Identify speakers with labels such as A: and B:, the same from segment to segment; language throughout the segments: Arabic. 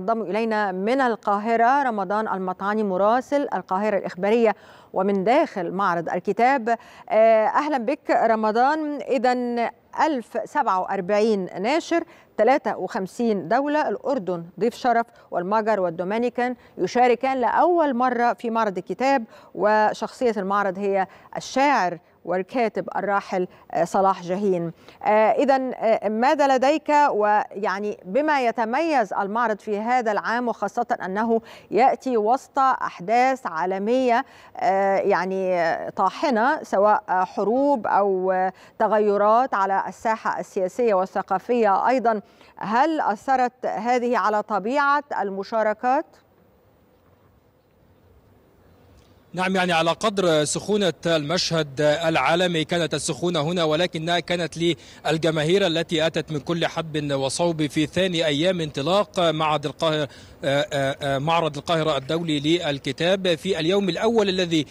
A: ينضم إلينا من القاهرة رمضان المطعاني مراسل القاهرة الإخبارية ومن داخل معرض الكتاب آه، أهلا بك رمضان إذا 1047 ناشر 53 دولة الأردن ضيف شرف والمجر والدومينيكان يشاركان لأول مرة في معرض الكتاب وشخصية المعرض هي الشاعر والكاتب الراحل آه، صلاح جاهين إذا آه، آه، ماذا لديك ويعني بما يتميز المعرض في هذا العام وخاصة أنه يأتي وسط أحداث عالمية يعني طاحنة سواء حروب أو تغيرات على الساحة السياسية والثقافية أيضا هل أثرت هذه على طبيعة المشاركات؟
B: نعم يعني على قدر سخونة المشهد العالمي كانت السخونة هنا ولكنها كانت للجماهير التي أتت من كل حب وصوب في ثاني أيام انطلاق معرض القاهرة آه، آه، آه، معرض القاهرة الدولي للكتاب في اليوم الأول الذي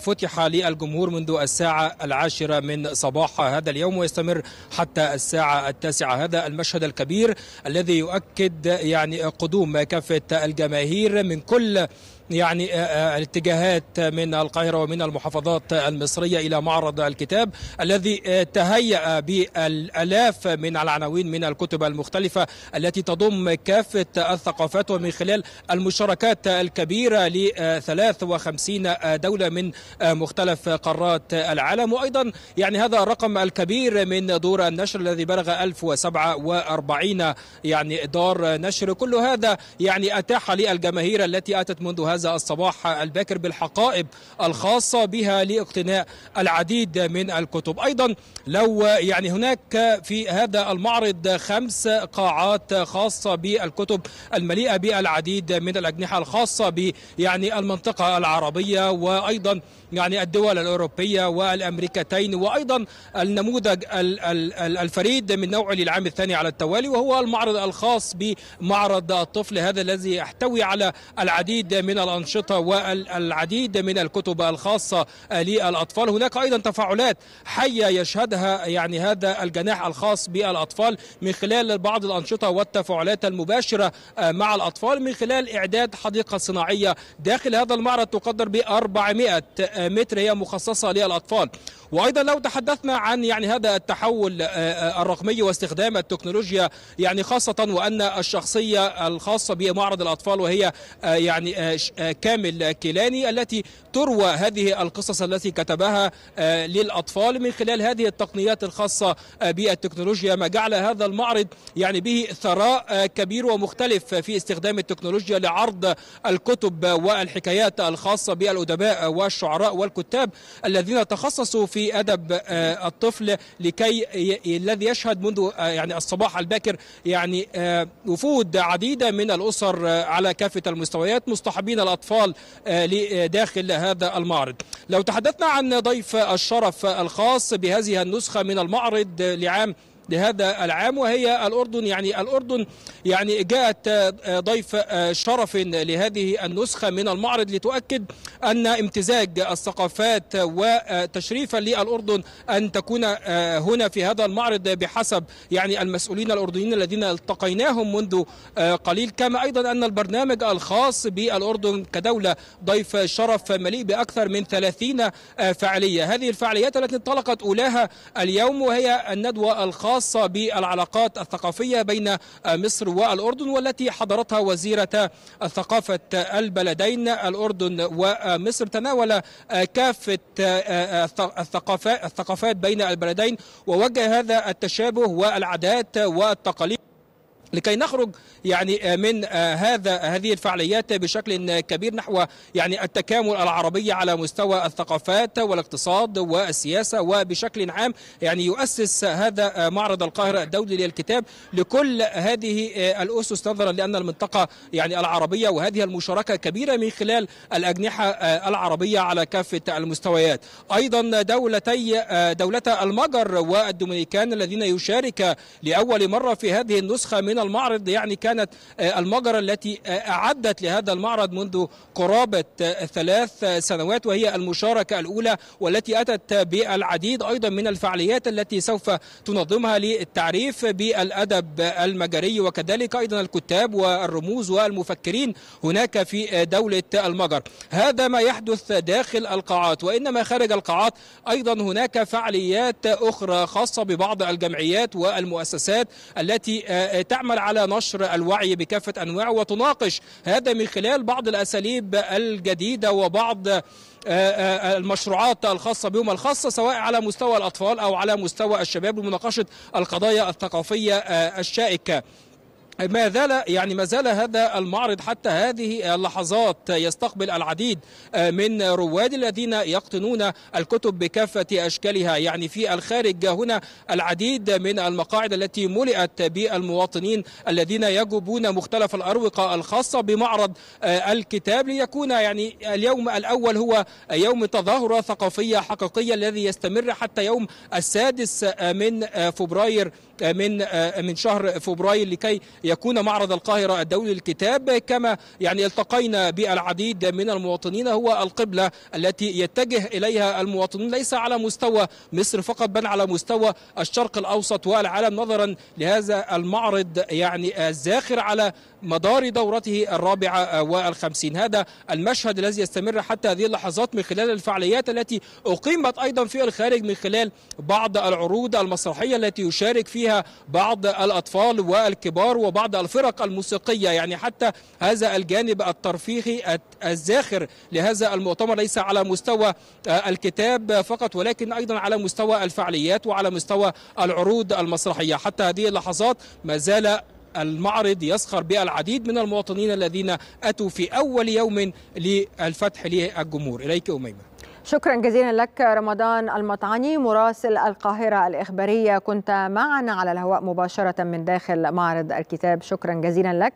B: فتح للجمهور منذ الساعة العاشرة من صباح هذا اليوم ويستمر حتى الساعة التاسعة هذا المشهد الكبير الذي يؤكد يعني قدوم كافة الجماهير من كل يعني آه، آه، الاتجاهات من القاهرة ومن المحافظات المصرية إلى معرض الكتاب الذي آه، تهيأ بالآلاف من العناوين من الكتب المختلفة التي تضم كافة الثقافات ومن خلال المشاركات الكبيرة ل 53 دولة من مختلف قارات العالم وأيضا يعني هذا الرقم الكبير من دور النشر الذي بلغ 1047 يعني دار نشر كل هذا يعني أتاح للجماهير التي أتت منذ هذا هذا الصباح الباكر بالحقائب الخاصة بها لاقتناء العديد من الكتب أيضا لو يعني هناك في هذا المعرض خمس قاعات خاصة بالكتب المليئة بالعديد من الأجنحة الخاصة ب يعني المنطقة العربية وأيضا يعني الدول الأوروبية والأمريكتين وأيضا النموذج الفريد من نوعه للعام الثاني على التوالي وهو المعرض الخاص بمعرض الطفل هذا الذي يحتوي على العديد من الأنشطة والعديد من الكتب الخاصة للأطفال هناك أيضا تفاعلات حية يشهدها يعني هذا الجناح الخاص بالأطفال من خلال بعض الأنشطة والتفاعلات المباشرة آه، مع الأطفال من خلال إعداد حديقة صناعية داخل هذا المعرض تقدر ب 400 آه، متر هي مخصصة للأطفال وايضا لو تحدثنا عن يعني هذا التحول آه، الرقمي واستخدام التكنولوجيا يعني خاصه وان الشخصيه الخاصه بمعرض الاطفال وهي يعني آه، كامل كيلاني التي تروى هذه القصص التي كتبها آه، للأطفال من خلال هذه التقنيات الخاصة آه، بالتكنولوجيا ما جعل هذا المعرض يعني به ثراء كبير ومختلف في استخدام التكنولوجيا لعرض الكتب والحكايات الخاصة بالأدباء والشعراء والكتاب الذين تخصصوا في أدب الطفل لكي الذي يشهد منذ يعني الصباح الباكر يعني وفود عديدة من الأسر على كافة المستويات مصطحبين من الأطفال آه، آه، داخل هذا المعرض لو تحدثنا عن ضيف الشرف الخاص بهذه النسخة من المعرض لعام لهذا العام وهي الأردن يعني الأردن يعني جاءت آه، ضيف آه، شرف لهذه النسخة من المعرض لتؤكد أن امتزاج الثقافات وتشريفا للأردن أن تكون آه، هنا في هذا المعرض بحسب يعني المسؤولين الأردنيين الذين التقيناهم منذ قليل كما أيضا أن البرنامج الخاص بالأردن كدولة ضيف شرف مليء بأكثر من 30 فعالية هذه الفعاليات التي انطلقت أولاها اليوم وهي الندوة الخاصة الخاصة بالعلاقات الثقافية بين مصر والأردن والتي حضرتها وزيرة ثقافة البلدين الأردن ومصر تناول كافة الثقافات بين البلدين ووجه هذا التشابه والعادات والتقاليد لكي نخرج يعني آه، من آه، هذا هذه الفعاليات بشكل كبير نحو يعني التكامل العربي على مستوى الثقافات والاقتصاد والسياسه وبشكل عام يعني يؤسس هذا آه، معرض القاهره الدولي للكتاب لكل هذه الاسس نظرا لان المنطقه يعني العربيه وهذه المشاركه كبيره من خلال الاجنحه العربيه على كافه المستويات ايضا دولتي دولتا المجر والدومينيكان الذين يشارك لاول مره في هذه النسخه من المعرض يعني كانت آه، المجرة التي آه، أعدت لهذا المعرض منذ قرابة آه، ثلاث سنوات وهي المشاركة الأولى والتي أتت بالعديد أيضا من الفعاليات التي سوف تنظمها للتعريف بالأدب المجري وكذلك أيضا الكتاب والرموز والمفكرين هناك في دولة المجر هذا ما يحدث داخل القاعات وإنما خارج القاعات أيضا هناك فعاليات أخرى خاصة ببعض الجمعيات والمؤسسات التي تعمل تعمل على نشر الوعي بكافة أنواعه وتناقش هذا من خلال بعض الأساليب الجديدة وبعض آه، آه، المشروعات الخاصة بهم الخاصة سواء على مستوى الأطفال أو على مستوى الشباب لمناقشة القضايا الثقافية آه، الشائكة ما زال يعني ما زال هذا المعرض حتى هذه اللحظات يستقبل العديد آه، من رواد الذين يقطنون الكتب بكافة أشكالها يعني في الخارج هنا العديد من المقاعد التي ملئت بالمواطنين الذين يجوبون مختلف الأروقة الخاصة بمعرض آه، الكتاب ليكون يعني اليوم الأول هو يوم تظاهرة ثقافية حقيقية الذي يستمر حتى يوم السادس آه، من فبراير من من شهر فبراير لكي يكون معرض القاهرة الدولي للكتاب كما يعني التقينا بالعديد من المواطنين هو القبلة التي يتجه إليها المواطنون ليس على مستوى مصر فقط بل على مستوى الشرق الأوسط والعالم نظرا لهذا المعرض يعني الزاخر على مدار دورته الرابعة والخمسين هذا المشهد الذي يستمر حتى هذه اللحظات من خلال الفعاليات التي أقيمت أيضا في الخارج من خلال بعض العروض المسرحية التي يشارك فيها بعض الأطفال والكبار وبعض الفرق الموسيقية يعني حتى هذا الجانب الترفيهي الزاخر لهذا المؤتمر ليس على مستوى آه، الكتاب فقط ولكن أيضا على مستوى الفعاليات وعلى مستوى العروض المسرحية حتى هذه اللحظات ما زال المعرض يسخر بالعديد من المواطنين الذين أتوا في أول يوم للفتح للجمهور إليك أميمة
A: شكرا جزيلا لك رمضان المطعني مراسل القاهرة الإخبارية كنت معنا على الهواء مباشرة من داخل معرض الكتاب شكرا جزيلا لك